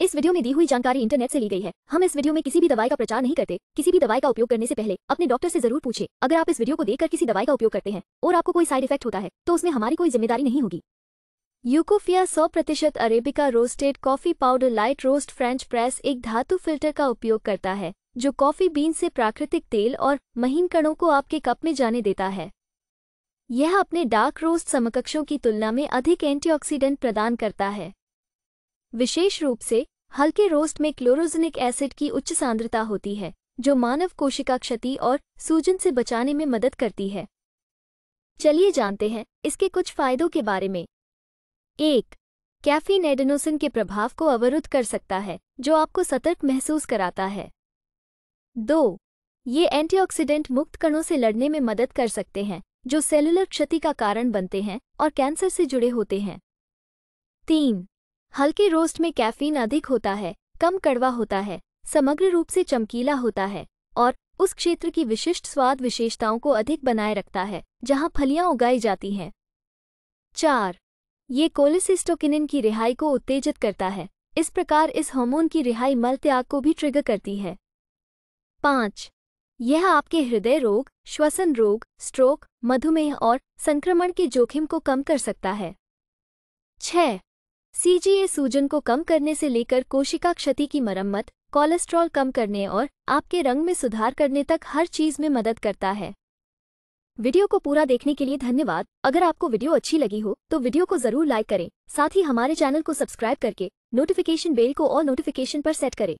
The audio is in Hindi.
इस वीडियो में दी हुई जानकारी इंटरनेट से ली गई है हम इस वीडियो में किसी भी दवाई का प्रचार नहीं करते किसी भी दवाई का उपयोग करने से पहले अपने डॉक्टर से जरूर पूछे अगर आप इस वीडियो को देखकर किसी दवाई का उपयोग करते हैं और आपको कोई साइड इफेक्ट होता है तो उसमें हमारी कोई जिम्मेदारी नहीं होगी यूकोफिया सौ प्रतिशत arabica roasted coffee powder light roast French press एक धातु फिल्टर का उपयोग करता है जो कॉफी बीन से प्राकृतिक तेल और महीन कणों को आपके कप में जाने देता है यह अपने डार्क रोस्ट समकक्षों की तुलना में अधिक एंटीऑक्सीडेंट प्रदान करता है विशेष रूप से हल्के रोस्ट में क्लोरोजनिक एसिड की उच्च सांद्रता होती है जो मानव कोशिका क्षति और सूजन से बचाने में मदद करती है चलिए जानते हैं इसके कुछ फायदों के बारे में एक कैफीन एडेनोसिन के प्रभाव को अवरुद्ध कर सकता है जो आपको सतर्क महसूस कराता है दो ये एंटीऑक्सीडेंट मुक्त कणों से लड़ने में मदद कर सकते हैं जो सेलुलर क्षति का कारण बनते हैं और कैंसर से जुड़े होते हैं तीन हल्के रोस्ट में कैफीन अधिक होता है कम कड़वा होता है समग्र रूप से चमकीला होता है और उस क्षेत्र की विशिष्ट स्वाद विशेषताओं को अधिक बनाए रखता है जहां फलियां उगाई जाती हैं चार ये कोलिसिस्टोकिनिन की रिहाई को उत्तेजित करता है इस प्रकार इस हार्मोन की रिहाई मल त्याग को भी ट्रिगर करती है पाँच यह आपके हृदय रोग श्वसन रोग स्ट्रोक मधुमेह और संक्रमण के जोखिम को कम कर सकता है छह सीजीए सूजन को कम करने से लेकर कोशिका क्षति की मरम्मत कोलेस्ट्रॉल कम करने और आपके रंग में सुधार करने तक हर चीज में मदद करता है वीडियो को पूरा देखने के लिए धन्यवाद अगर आपको वीडियो अच्छी लगी हो तो वीडियो को जरूर लाइक करें साथ ही हमारे चैनल को सब्सक्राइब करके नोटिफिकेशन बेल को और नोटिफिकेशन पर सेट करें